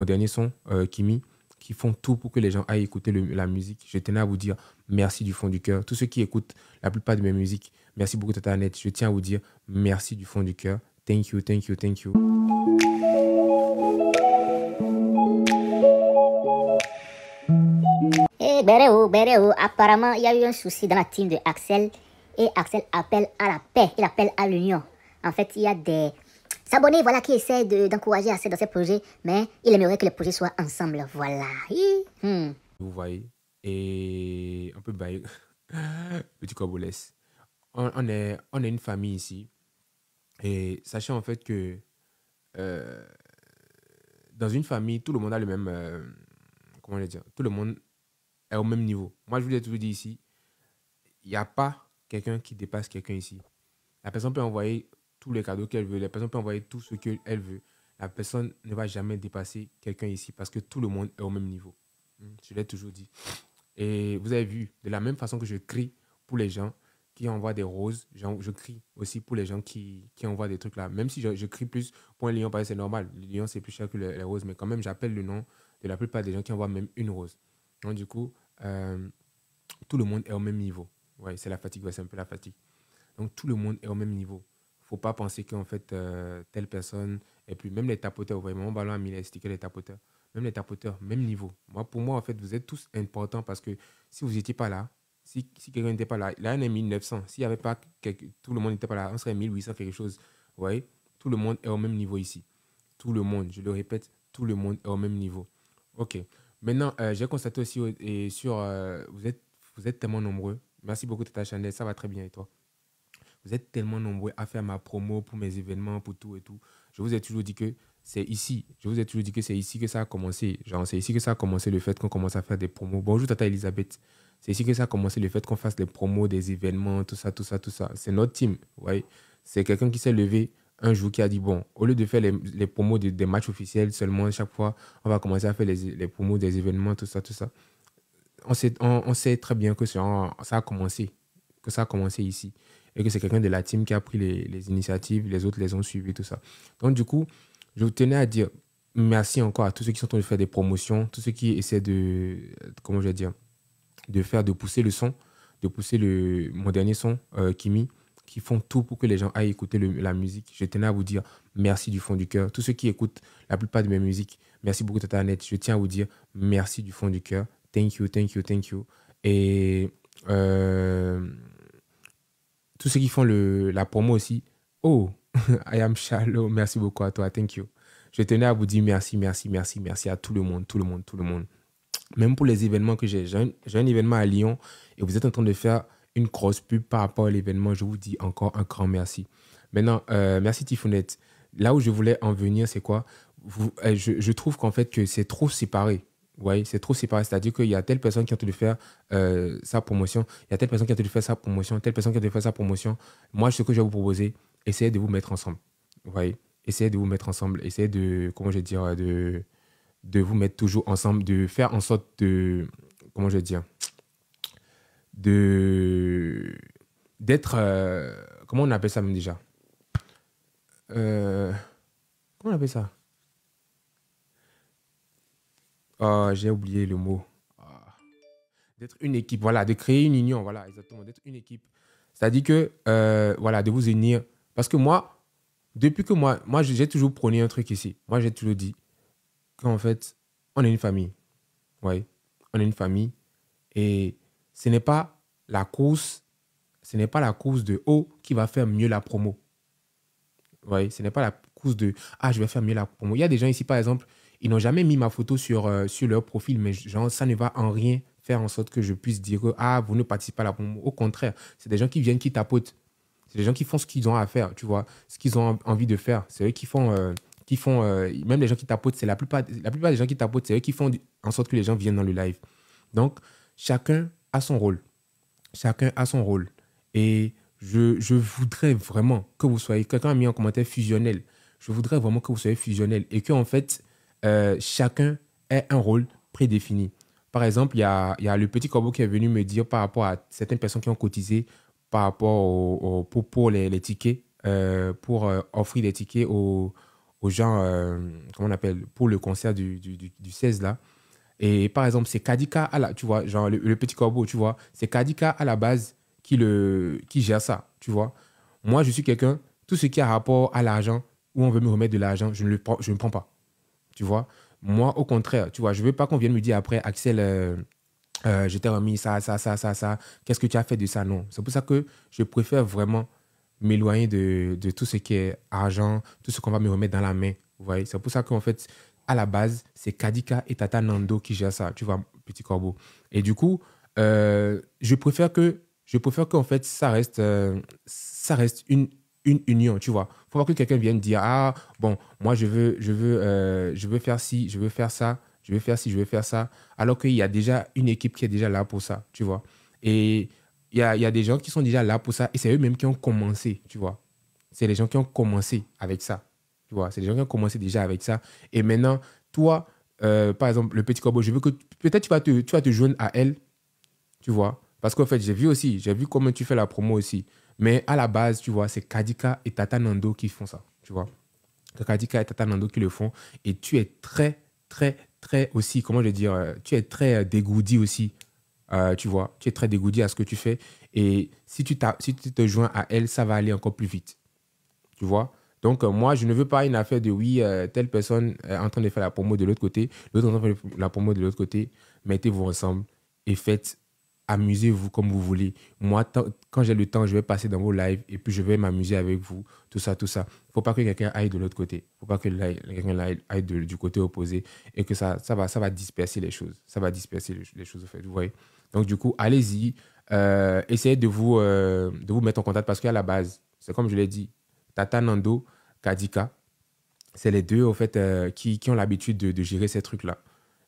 mon dernier son, euh, Kimi, qui font tout pour que les gens aillent écouter la musique. Je tenais à vous dire merci du fond du cœur. Tous ceux qui écoutent la plupart de mes musiques, merci beaucoup Tata Annette. Je tiens à vous dire merci du fond du cœur. Thank you, thank you, thank you. Eh, Béréo, apparemment, il y a eu un souci dans la team de Axel. Et Axel appelle à la paix, il appelle à l'union. En fait, il y a des S'abonner, voilà qui essaie d'encourager assez dans ses projets, mais il aimerait que les projets soient ensemble. Voilà. Hmm. Vous voyez, et un peu bail, petit cobolesse. On, est, on est une famille ici. Et sachez en fait que euh, dans une famille, tout le monde a le même. je euh, comment dire Tout le monde est au même niveau. Moi, je vous l'ai toujours dit ici, il n'y a pas quelqu'un qui dépasse quelqu'un ici. La personne peut envoyer tous les cadeaux qu'elle veut. La personne peut envoyer tout ce qu'elle veut. La personne ne va jamais dépasser quelqu'un ici parce que tout le monde est au même niveau. Hmm, je l'ai toujours dit. Et vous avez vu, de la même façon que je crie pour les gens qui envoient des roses, je crie aussi pour les gens qui, envoient des trucs là. Même si je, je crie plus pour un lion, parce que c'est normal. Le lion, c'est plus cher que les, roses, mais quand même, j'appelle le nom de la plupart des gens qui envoient même une rose. Donc, du coup, euh, tout le monde est au même niveau. Ouais, c'est la fatigue, c'est un peu la fatigue. Donc, tout le monde est au même niveau faut pas penser qu'en fait, euh, telle personne Et puis Même les tapoteurs, vous voyez, mon ballon a mis les les tapoteurs. Même les tapoteurs, même niveau. Moi, pour moi, en fait, vous êtes tous importants parce que si vous n'étiez pas là, si, quelqu'un n'était pas là, là, on est 1900. S'il n'y avait pas tout le monde n'était pas là, on serait 1800 quelque chose. Vous voyez, tout le monde est au même niveau ici. Tout le monde, je le répète, tout le monde est au même niveau. OK. Maintenant, euh, j'ai constaté aussi, sur, euh, vous, êtes, vous êtes tellement nombreux. Merci beaucoup, Tata Chanel. Ça va très bien et toi vous êtes tellement nombreux à faire ma promo pour mes événements, pour tout et tout. Je vous ai toujours dit que c'est ici. Je vous ai toujours dit que c'est ici que ça a commencé. Genre, c'est ici que ça a commencé le fait qu'on commence à faire des promos. Bonjour, Tata Elisabeth. C'est ici que ça a commencé le fait qu'on fasse des promos, des événements, tout ça, tout ça, tout ça. C'est notre team. Ouais. C'est quelqu'un qui s'est levé un jour qui a dit bon, au lieu de faire les, les promos des matchs officiels seulement chaque fois, on va commencer à faire les, les promos des événements, tout ça, tout ça. On sait, on, sait très bien que ça a commencé, que ça a commencé ici et que c'est quelqu'un de la team qui a pris les, initiatives, les autres les ont suivis, tout ça. Donc, du coup, je tenais à dire merci encore à tous ceux qui sont en train de faire des promotions, tous ceux qui essaient de, euh, comment je vais dire, de faire, de pousser le son, de pousser le, mon dernier son, euh, Kimi, qui font tout pour que les gens aillent écouter la musique. Je tenais à vous dire merci du fond du cœur. Tous ceux qui écoutent la plupart de mes musiques, merci beaucoup, Tata Annette. Je tiens à vous dire merci du fond du cœur. Thank you, thank you, thank you. Et tous ceux qui font le, la promo aussi. Oh, I am shallow, merci beaucoup à toi, thank you. Je tenais à vous dire merci, merci, merci, merci à tout le monde, tout le monde, tout le monde. Même pour les événements que j'ai. J'ai un, événement à Lyon et vous êtes en train de faire une grosse pub par rapport à l'événement. Je vous dis encore un grand merci. Maintenant, euh, merci Tifounette. Là où je voulais en venir, c'est quoi vous, euh, je, je trouve qu'en fait que c'est trop séparé. Oui, c'est trop séparé. C'est-à-dire qu'il y a telle personne qui a te de faire euh, sa promotion, il y a telle personne qui a te de faire sa promotion, telle personne qui a te faire sa promotion. Moi, ce que je vais vous proposer, essayez de vous mettre ensemble. Oui, Essayez de vous mettre ensemble. Essayez de, comment je vais dire, de, de vous mettre toujours ensemble, de faire en sorte de, comment je vais dire, de, d'être, euh, comment on appelle ça même déjà euh, Comment on appelle ça ah, j'ai oublié le mot, ah. d'être une équipe, voilà, de créer une union, voilà, exactement, d'être une équipe. C'est-à-dire que, euh, voilà, de vous unir. Parce que moi, depuis que moi, moi j'ai toujours prôné un truc ici. Moi, j'ai toujours dit qu'en fait, on est une famille. Oui, on est une famille. Et ce n'est pas la course, ce n'est pas la course de haut qui va faire mieux la promo. Oui, ce n'est pas la course de ah, je vais faire mieux la promo. Il y a des gens ici, par exemple, ils n'ont jamais mis ma photo sur, euh, sur leur profil, mais genre, ça ne va en rien faire en sorte que je puisse dire ah, vous ne participez pas à la promo. Au contraire, c'est des gens qui viennent, qui tapotent. C'est des gens qui font ce qu'ils ont à faire, tu vois, ce qu'ils ont envie de faire. C'est eux qui font, euh, qui font euh, même les gens qui tapotent, c'est la plupart, la plupart des gens qui tapotent, c'est eux qui font en sorte que les gens viennent dans le live. Donc, chacun a son rôle. Chacun a son rôle. Et je, je voudrais vraiment que vous soyez, quelqu'un a mis en commentaire fusionnel, je voudrais vraiment que vous soyez fusionnel et que, en fait, euh, chacun a un rôle prédéfini. Par exemple, il y a, le petit corbeau qui est venu me dire par rapport à certaines personnes qui ont cotisé par rapport au, pour, les, tickets, euh, pour euh, offrir des tickets aux, gens, comment on appelle, pour le concert du, 16 là. Et par exemple, c'est Kadika à tu vois, genre le, petit corbeau, tu vois, c'est Kadika à la base qui, le, qui gère ça, tu vois. Moi, je suis quelqu'un, tout ce qui a rapport à l'argent, où on veut me remettre de l'argent, je ne le je ne prends pas. Tu vois Moi, au contraire, tu vois, je veux pas qu'on vienne me dire après, Axel, euh, euh, je t'ai remis ça, ça, ça, ça, ça. Qu'est-ce que tu as fait de ça Non. C'est pour ça que je préfère vraiment m'éloigner de, tout ce qui est argent, tout ce qu'on va me remettre dans la main. Vous voyez C'est pour ça qu'en fait, à la base, c'est Kadika et Tata Nando qui gèrent ça, tu vois, petit corbeau. Et du coup, euh, je préfère que je préfère qu'en fait, ça reste, ça reste une, une union, tu vois. Faut pas que quelqu'un vienne dire ah bon, moi je veux je veux euh, je veux faire ci, je veux faire ça, je veux faire ci, je veux faire ça, alors qu'il y a déjà une équipe qui est déjà là pour ça, tu vois. Et il y a, y a des gens qui sont déjà là pour ça et c'est eux-mêmes qui ont commencé, tu vois. C'est les gens qui ont commencé avec ça, tu vois. C'est les gens qui ont commencé déjà avec ça et maintenant toi euh, par exemple, le petit corbeau, je veux que peut-être tu vas te, tu vas te joindre à elle, tu vois. Parce qu'en fait, j'ai vu aussi, j'ai vu comment tu fais la promo aussi. Mais à la base, tu vois, c'est Kadika et Tata Nando qui font ça, tu vois. Kadika et Tata Nando qui le font. Et tu es très, très, très aussi, comment je vais dire, euh, tu es très euh, dégoûté aussi, euh, tu vois. Tu es très dégoûté à ce que tu fais. Et si tu, si tu te joins à elle, ça va aller encore plus vite, tu vois. Donc, moi, je ne veux pas une affaire de oui, telle personne est en train de faire la promo de l'autre côté, l'autre en train de faire la promo de l'autre côté. Mettez-vous ensemble et faites amusez-vous comme vous voulez. Moi, quand j'ai le temps, je vais passer dans vos lives et puis je vais m'amuser avec vous, tout ça, tout ça. faut pas que quelqu'un aille de l'autre côté. faut pas que quelqu'un aille, aille du côté opposé et que ça, ça, va, ça va disperser les choses. Ça va disperser les, choses, au fait. Vous voyez Donc, du coup, allez-y. Euh, essayez de vous, euh, de vous mettre en contact parce qu'à la base, c'est comme je l'ai dit, Tata Nando, Kadika, c'est les deux, au fait, euh, qui, ont l'habitude de gérer ces trucs-là.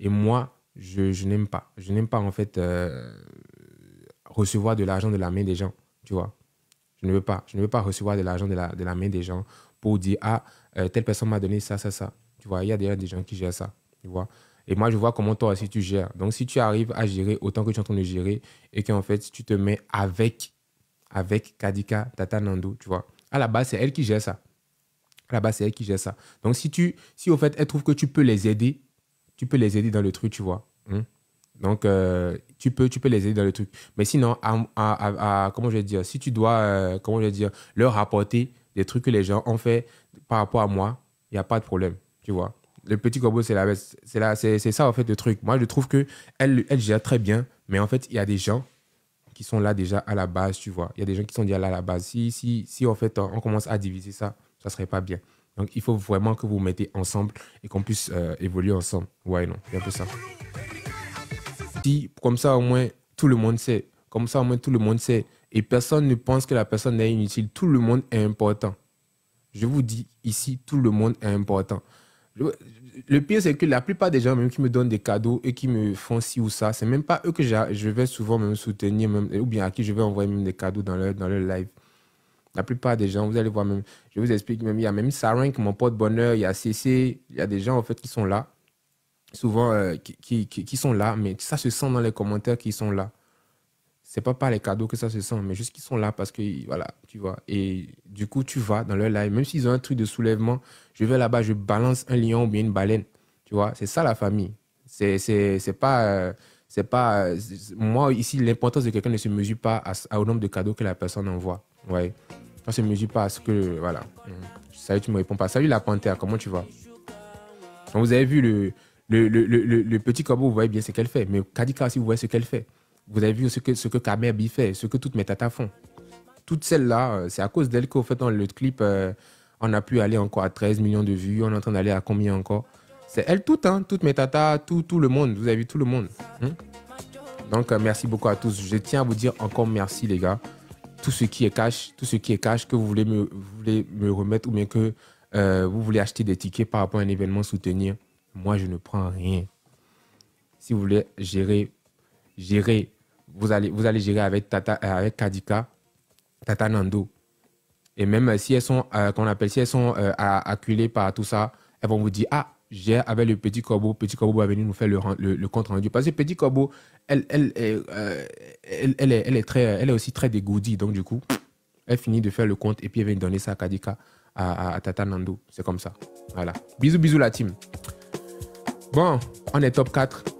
Et moi, je, n'aime pas. Je n'aime pas, en fait, euh, recevoir de l'argent de la main des gens, tu vois. Je ne veux pas. Je ne veux pas recevoir de l'argent de la, de la main des gens pour dire, ah, euh, telle personne m'a donné ça, ça, ça. Tu vois, il y a déjà des gens qui gèrent ça, tu vois. Et moi, je vois comment toi aussi tu gères. Donc, si tu arrives à gérer autant que tu es en train de gérer et qu'en fait, tu te mets avec, avec Kadika, Tata Nando, tu vois. À la base, c'est elle qui gère ça. À la base, c'est elle qui gère ça. Donc, si tu, si au fait, elle trouve que tu peux les aider, tu peux les aider dans le truc, tu vois. Hmm. Donc, euh, tu, peux, tu peux les aider dans le truc. Mais sinon, comment je vais dire, si tu dois, euh, comment je vais dire, leur apporter des trucs que les gens ont fait par rapport à moi, il n'y a pas de problème, tu vois. Le petit combo, c'est c'est ça, en fait, le truc. Moi, je trouve que elle, elle gère très bien, mais en fait, il y a des gens qui sont là déjà à la base, tu vois. Il y a des gens qui sont déjà là à la base. Si, si, si en fait, on commence à diviser ça, ça serait pas bien. Donc, il faut vraiment que vous vous mettez ensemble et qu'on puisse euh, évoluer ensemble. Ouais, non, c'est un peu ça. Si, comme ça, au moins, tout le monde sait. Comme ça, au moins, tout le monde sait. Et personne ne pense que la personne est inutile. Tout le monde est important. Je vous dis ici, tout le monde est important. Le pire, c'est que la plupart des gens, même qui me donnent des cadeaux et qui me font ci ou ça, c'est même pas eux que je vais souvent me soutenir, même, ou bien à qui je vais envoyer même des cadeaux dans leur, dans leur live. La plupart des gens, vous allez voir même, je vous explique même, il y a même Sarin mon pote bonheur il y a CC, il y a des gens en fait qui sont là, souvent euh, qui, sont là, mais ça se sent dans les commentaires qu'ils sont là. C'est pas par les cadeaux que ça se sent, mais juste qu'ils sont là parce que, voilà, tu vois. Et du coup, tu vas dans leur live, même s'ils ont un truc de soulèvement, je vais là-bas, je balance un lion ou bien une baleine. Tu vois, c'est ça la famille. C'est pas. c'est pas euh, euh, moi ici l'importance de quelqu'un ne se mesure pas au nombre de cadeaux que la personne envoie ouais ne se mesure pas à ce que. Voilà. Ça, tu me réponds pas. Salut la panthère, comment tu vas Vous avez vu le, le, petit corbeau, vous voyez bien ce qu'elle fait. Mais Kadika si vous voyez ce qu'elle fait. Vous avez vu ce que, ce que fait, ce que toutes mes tatas font. Toutes celles-là, euh, c'est à cause d'elles qu'au fait, dans le clip, euh, on a pu aller encore à 13 millions de vues. On est en train d'aller à combien encore C'est elle toutes, hein, toutes mes tatas, tout, tout le monde. Vous avez vu tout le monde. Hmm? Donc, euh, merci beaucoup à tous. Je tiens à vous dire encore merci, les gars tout ce qui est cash, tout ce qui est cash que vous voulez me, voulez me remettre ou bien que euh, vous voulez acheter des tickets par rapport à un événement soutenir, moi je ne prends rien. Si vous voulez gérer, gérer, vous allez, vous allez gérer avec euh, avec Kadika, Tata Nando. Et même si elles sont, euh, qu'on appelle, si elles sont acculées par tout ça, elles vont vous dire ah j'ai avec le petit Corbeau. Petit Corbeau va venir nous faire le, compte rendu. Parce que Petit Corbeau, euh, elle, elle, est, elle, est, très, elle est aussi très dégoudie. Donc, du coup, elle finit de faire le compte et puis elle vient donner ça à Kadika, à Tata Nando. C'est comme ça. Voilà. Bisous, bisous la team. Bon, on est top 4.